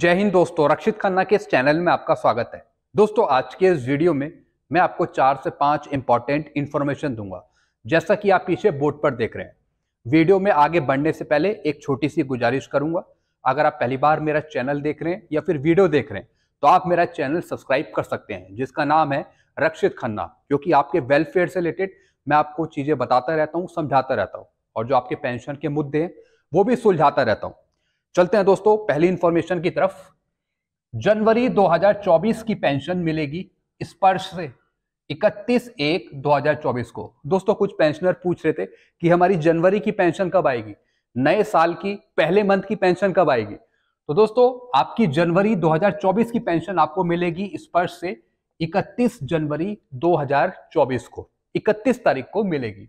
जय हिंद दोस्तों रक्षित खन्ना के इस चैनल में आपका स्वागत है दोस्तों आज के इस वीडियो में मैं आपको चार से पांच इंपॉर्टेंट इंफॉर्मेशन दूंगा जैसा कि आप पीछे बोर्ड पर देख रहे हैं वीडियो में आगे बढ़ने से पहले एक छोटी सी गुजारिश करूंगा अगर आप पहली बार मेरा चैनल देख रहे हैं या फिर वीडियो देख रहे हैं तो आप मेरा चैनल सब्सक्राइब कर सकते हैं जिसका नाम है रक्षित खन्ना क्योंकि आपके वेलफेयर से रिलेटेड मैं आपको चीज़ें बताता रहता हूँ समझाता रहता हूँ और जो आपके पेंशन के मुद्दे हैं वो भी सुलझाता रहता हूँ चलते हैं दोस्तों पहली इंफॉर्मेशन की तरफ जनवरी 2024 की पेंशन मिलेगी स्पर्श से 31 एक 2024 को दोस्तों कुछ पेंशनर पूछ रहे थे कि हमारी जनवरी की पेंशन कब आएगी नए साल की पहले मंथ की पेंशन कब आएगी तो दोस्तों आपकी जनवरी 2024 की पेंशन आपको मिलेगी स्पर्श से 31 जनवरी 2024 को 31 तारीख को मिलेगी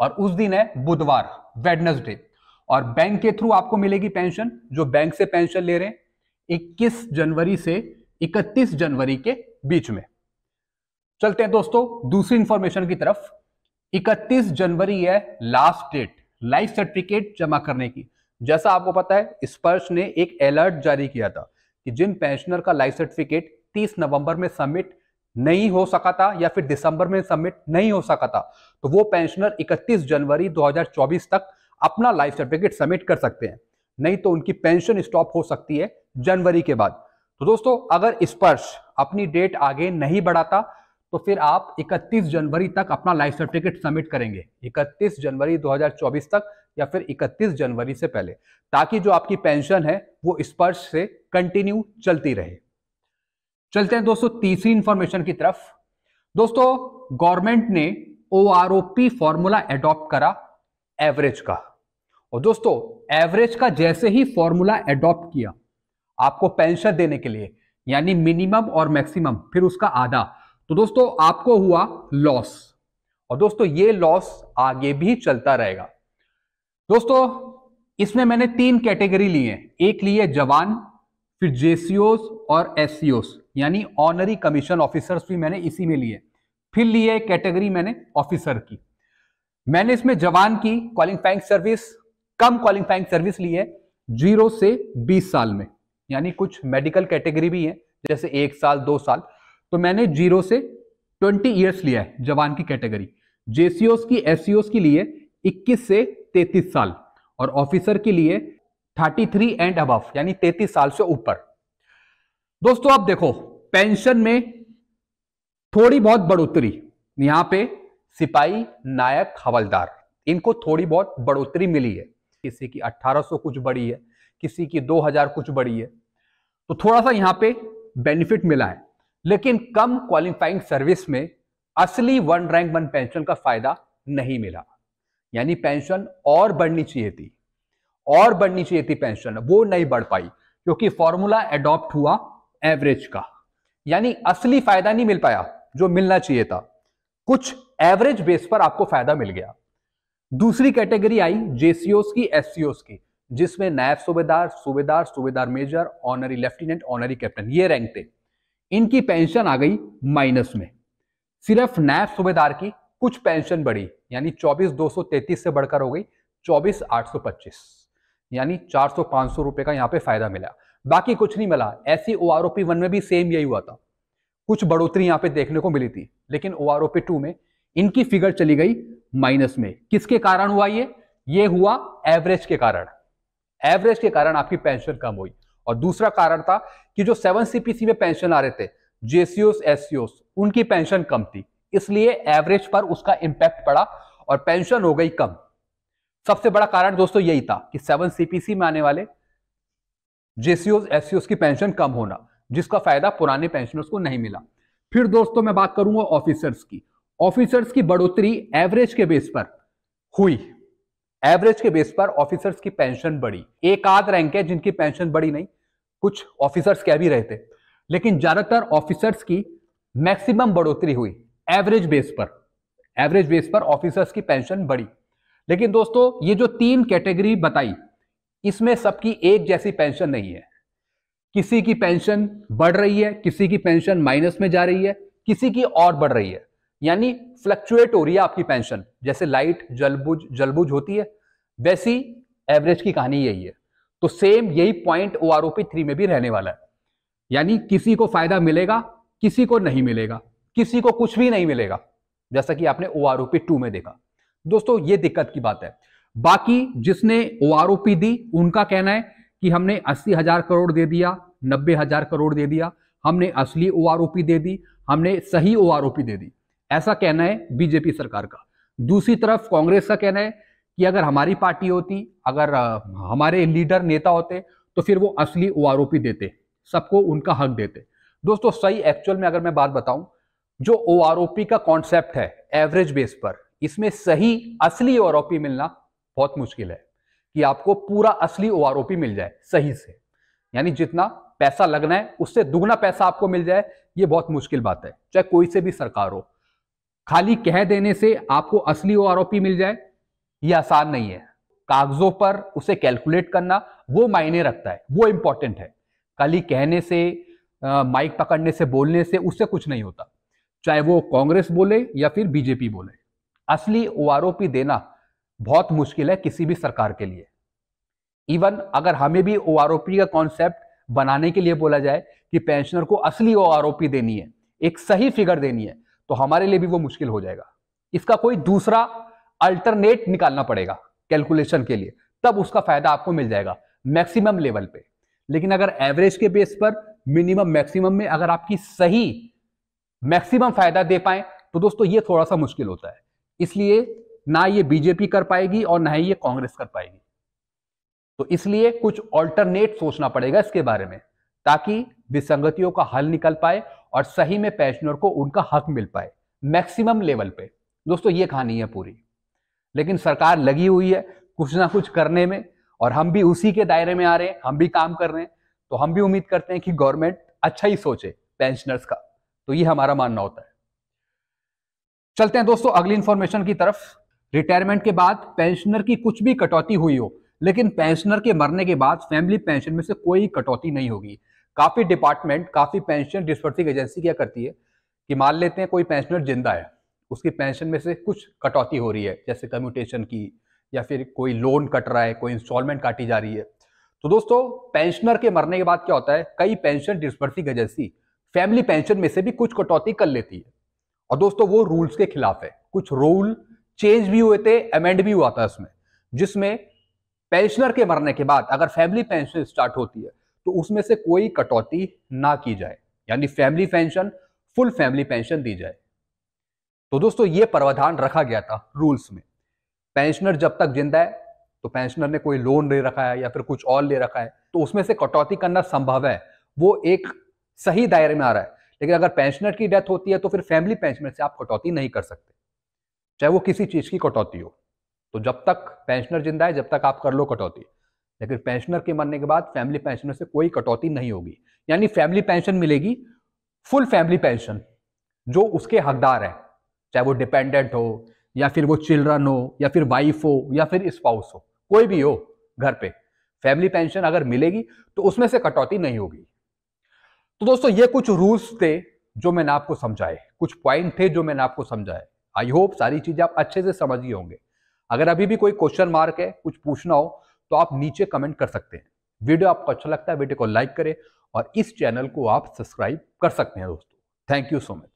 और उस दिन है बुधवार वेडनेसडे और बैंक के थ्रू आपको मिलेगी पेंशन जो बैंक से पेंशन ले रहे हैं 21 जनवरी से 31 जनवरी के बीच में चलते हैं दोस्तों दूसरी इंफॉर्मेशन की तरफ 31 जनवरी है लास्ट डेट लाइफ सर्टिफिकेट जमा करने की जैसा आपको पता है स्पर्श ने एक अलर्ट जारी किया था कि जिन पेंशनर का लाइफ सर्टिफिकेट 30 नवंबर में सबमिट नहीं हो सका था या फिर दिसंबर में सबमिट नहीं हो सका था तो वो पेंशनर 31 जनवरी 2024 तक अपना लाइफ सर्टिफिकेट सबमिट कर सकते हैं नहीं तो उनकी पेंशन स्टॉप हो सकती है जनवरी के बाद तो दोस्तों अगर स्पर्श अपनी डेट आगे नहीं बढ़ाता तो फिर आप 31 जनवरी तक अपना लाइफ सर्टिफिकेट सबमिट करेंगे 31 जनवरी 2024 तक या फिर 31 जनवरी से पहले ताकि जो आपकी पेंशन है वो स्पर्श से कंटिन्यू चलती रहे चलते हैं दोस्तों तीसरी इंफॉर्मेशन की तरफ दोस्तों गवर्नमेंट ने O R O P formula adopt करा एवरेज का और दोस्तों एवरेज का जैसे ही फॉर्मूला एडॉप्ट किया आपको पेंशन देने के लिए यानी मिनिमम और मैक्सिमम फिर उसका आधा तो दोस्तों आपको हुआ लॉस और दोस्तों ये लॉस आगे भी चलता रहेगा दोस्तों इसमें मैंने तीन कैटेगरी ली है एक लिए जवान फिर जेसीओस और एस यानी ऑनरी कमीशन ऑफिसर्स भी मैंने इसी में लिए फिर लिए कैटेगरी मैंने ऑफिसर की मैंने इसमें जवान की क्वालिफाइंग सर्विस कम क्वालिफाइंग सर्विस ली है जीरो से बीस साल में यानी कुछ मेडिकल कैटेगरी भी है जैसे एक साल दो साल तो मैंने जीरो से ट्वेंटी ईयर्स लिया है जवान की कैटेगरी जेसीओस की एससीओस की लिए इक्कीस से तैतीस साल और ऑफिसर के लिए थर्टी थ्री एंड अब यानी तैतीस साल से ऊपर दोस्तों आप देखो पेंशन में थोड़ी बहुत बढ़ोतरी यहां पे सिपाही नायक हवलदार इनको थोड़ी बहुत बढ़ोतरी मिली है किसी की 1800 कुछ बड़ी है किसी की 2000 कुछ बड़ी है तो थोड़ा सा यहाँ पे बेनिफिट मिला है लेकिन कम क्वालिफाइंग सर्विस में असली वन रैंक वन पेंशन का फायदा नहीं मिला यानी पेंशन और बढ़नी चाहिए थी और बढ़नी चाहिए थी पेंशन वो नहीं बढ़ पाई क्योंकि फॉर्मूला एडॉप्ट हुआ एवरेज का यानी असली फायदा नहीं मिल पाया जो मिलना चाहिए था कुछ एवरेज बेस पर आपको फायदा मिल गया दूसरी कैटेगरी आई जेसीओस की एससीओस की जिसमें नायब सूबेदार सूबेदार सूबेदार major honorary lieutenant honorary captain ये रैंक थे इनकी पेंशन आ गई माइनस में सिर्फ नायब सूबेदार की कुछ पेंशन बढ़ी यानी 24,233 से बढ़कर हो गई 24,825 यानी 400-500 रुपए का यहाँ पे फायदा मिला बाकी कुछ नहीं मिला ऐसी ओ आर वन में भी सेम यही हुआ था कुछ बढ़ोतरी यहाँ पे देखने को मिली थी लेकिन ओ आर टू में इनकी फिगर चली गई माइनस में किसके कारण हुआ ये ये हुआ एवरेज के कारण एवरेज के कारण आपकी पेंशन कम हुई और दूसरा कारण था कि जो सेवन सीपीसी में पेंशन आ रहे थे जेसीओस एससीओस उनकी पेंशन कम थी इसलिए एवरेज पर उसका इंपैक्ट पड़ा और पेंशन हो गई कम सबसे बड़ा कारण दोस्तों यही था कि सेवन सीपीसी में आने वाले जेसीओ एससीओस की पेंशन कम होना जिसका फायदा पुराने पेंशनर्स को नहीं मिला फिर दोस्तों मैं बात करूंगा ऑफिसर्स की ऑफिसर्स की बढ़ोतरी एवरेज के बेस पर हुई एवरेज के बेस पर ऑफिसर्स की पेंशन बढ़ी एक आध रैंक है जिनकी पेंशन बढ़ी नहीं कुछ ऑफिसर्स क्या भी रहते लेकिन ज्यादातर ऑफिसर्स की मैक्सिमम बढ़ोतरी हुई एवरेज बेस पर एवरेज बेस पर ऑफिसर्स की पेंशन बढ़ी लेकिन दोस्तों ये जो तीन कैटेगरी बताई इसमें सबकी एक जैसी पेंशन नहीं है किसी की पेंशन बढ़ रही है किसी की पेंशन माइनस में जा रही है किसी की और बढ़ रही है यानी फ्लक्चुएट हो रही है आपकी पेंशन जैसे लाइट जलबुज जलबुज होती है वैसी एवरेज की कहानी यही है तो सेम यही पॉइंट ओ आर थ्री में भी रहने वाला है यानी किसी को फायदा मिलेगा किसी को नहीं मिलेगा किसी को कुछ भी नहीं मिलेगा जैसा कि आपने ओ आर टू में देखा दोस्तों ये दिक्कत की बात है बाकी जिसने ओ आर दी उनका कहना है कि हमने अस्सी हजार करोड़ दे दिया नब्बे हजार करोड़ दे दिया हमने असली ओ आर दे दी हमने सही ओ आर ओ पी दे दी ऐसा कहना है बीजेपी सरकार का दूसरी तरफ कांग्रेस का कहना है कि अगर हमारी पार्टी होती अगर हमारे लीडर नेता होते तो फिर वो असली ओ देते सबको उनका हक देते दोस्तों सही एक्चुअल में अगर मैं बात बताऊं जो ओ का कॉन्सेप्ट है एवरेज बेस पर इसमें सही असली ओ मिलना बहुत मुश्किल है कि आपको पूरा असली ओ मिल जाए सही से यानी जितना पैसा लगना है उससे दुगना पैसा आपको मिल जाए ये बहुत मुश्किल बात है चाहे कोई से भी सरकार हो खाली कह देने से आपको असली ओ मिल जाए यह आसान नहीं है कागजों पर उसे कैलकुलेट करना वो मायने रखता है वो इंपॉर्टेंट है खाली कहने से माइक पकड़ने से बोलने से उससे कुछ नहीं होता चाहे वो कांग्रेस बोले या फिर बीजेपी बोले असली ओ देना बहुत मुश्किल है किसी भी सरकार के लिए इवन अगर हमें भी ओ का कॉन्सेप्ट बनाने के लिए बोला जाए कि पेंशनर को असली ओ देनी है एक सही फिगर देनी है तो हमारे लिए भी वो मुश्किल हो जाएगा इसका कोई दूसरा अल्टरनेट निकालना पड़ेगा कैलकुलेशन के लिए तब उसका फायदा आपको मिल जाएगा मैक्सिमम लेवल पे लेकिन अगर एवरेज के बेस पर मिनिमम मैक्सिमम में अगर आपकी सही मैक्सिमम फायदा दे पाए तो दोस्तों ये थोड़ा सा मुश्किल होता है इसलिए ना ये बीजेपी कर पाएगी और ना ही ये कांग्रेस कर पाएगी तो इसलिए कुछ ऑल्टरनेट सोचना पड़ेगा इसके बारे में ताकि विसंगतियों का हल निकल पाए और सही में पेंशनर को उनका हक मिल पाए मैक्सिमम लेवल पे दोस्तों ये कहानी है पूरी लेकिन सरकार लगी हुई है कुछ ना कुछ करने में और हम भी उसी के दायरे में आ रहे हैं हम भी काम कर रहे हैं तो हम भी उम्मीद करते हैं कि गवर्नमेंट अच्छा ही सोचे पेंशनर्स का तो ये हमारा मानना होता है चलते हैं दोस्तों अगली इंफॉर्मेशन की तरफ रिटायरमेंट के बाद पेंशनर की कुछ भी कटौती हुई हो लेकिन पेंशनर के मरने के बाद फैमिली पेंशन में से कोई कटौती नहीं होगी काफ़ी डिपार्टमेंट काफ़ी पेंशन डिस्पर्सिंग एजेंसी क्या करती है कि मान लेते हैं कोई पेंशनर जिंदा है उसकी पेंशन में से कुछ कटौती हो रही है जैसे कम्यूटेशन की या फिर कोई लोन कट रहा है कोई इंस्टॉलमेंट काटी जा रही है तो दोस्तों पेंशनर के मरने के बाद क्या होता है कई pension disbursing agency family pension में से भी कुछ कटौती कर लेती है और दोस्तों वो रूल्स के खिलाफ है कुछ रूल चेंज भी हुए थे अमेंड भी हुआ था उसमें जिसमें पेंशनर के मरने के बाद अगर फैमिली पेंशन स्टार्ट होती है तो उसमें से कोई कटौती ना की जाए यानी family pension full family pension दी जाए तो दोस्तों ये प्रावधान रखा गया था रूल्स में पेंशनर जब तक जिंदा है तो पेंशनर ने कोई लोन ले रखा है या फिर कुछ और ले रखा है तो उसमें से कटौती करना संभव है वो एक सही दायरे में आ रहा है लेकिन अगर पेंशनर की डेथ होती है तो फिर फैमिली पेंशनर से आप कटौती नहीं कर सकते चाहे वो किसी चीज की कटौती हो तो जब तक पेंशनर जिंदा है जब तक आप कर लो कटौती लेकिन पेंशनर के मरने के बाद फैमिली पेंशनर से कोई कटौती नहीं होगी यानी फैमिली पेंशन मिलेगी फुल फैमिली पेंशन जो उसके हकदार हैं चाहे वो डिपेंडेंट हो या फिर वो चिल्ड्रन हो या फिर वाइफ हो या फिर स्पाउस हो कोई भी हो घर पे फैमिली पेंशन अगर मिलेगी तो उसमें से कटौती नहीं होगी तो दोस्तों ये कुछ रूल्स थे जो मैंने आपको समझाए कुछ पॉइंट थे जो मैंने आपको समझाए आई होप सारी चीजें आप अच्छे से समझ गए होंगे अगर अभी भी कोई क्वेश्चन मार्क है कुछ पूछना हो तो आप नीचे कमेंट कर सकते हैं वीडियो आपको अच्छा लगता है वीडियो को लाइक करें और इस चैनल को आप सब्सक्राइब कर सकते हैं दोस्तों थैंक यू सो मच